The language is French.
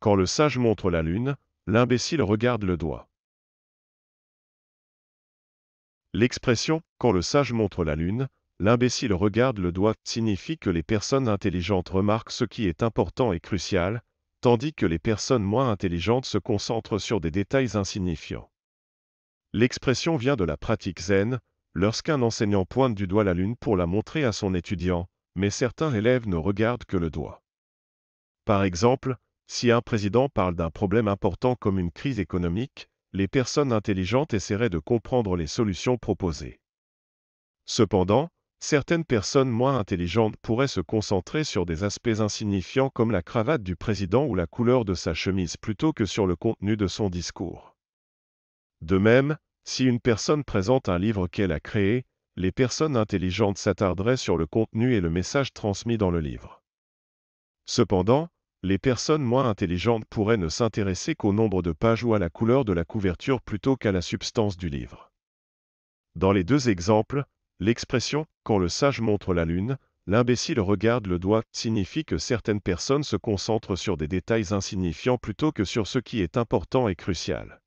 Quand le sage montre la lune, l'imbécile regarde le doigt. L'expression Quand le sage montre la lune, l'imbécile regarde le doigt signifie que les personnes intelligentes remarquent ce qui est important et crucial, tandis que les personnes moins intelligentes se concentrent sur des détails insignifiants. L'expression vient de la pratique zen, lorsqu'un enseignant pointe du doigt la lune pour la montrer à son étudiant, mais certains élèves ne regardent que le doigt. Par exemple, si un président parle d'un problème important comme une crise économique, les personnes intelligentes essaieraient de comprendre les solutions proposées. Cependant, certaines personnes moins intelligentes pourraient se concentrer sur des aspects insignifiants comme la cravate du président ou la couleur de sa chemise plutôt que sur le contenu de son discours. De même, si une personne présente un livre qu'elle a créé, les personnes intelligentes s'attarderaient sur le contenu et le message transmis dans le livre. Cependant, les personnes moins intelligentes pourraient ne s'intéresser qu'au nombre de pages ou à la couleur de la couverture plutôt qu'à la substance du livre. Dans les deux exemples, l'expression Quand le sage montre la lune, l'imbécile regarde le doigt signifie que certaines personnes se concentrent sur des détails insignifiants plutôt que sur ce qui est important et crucial.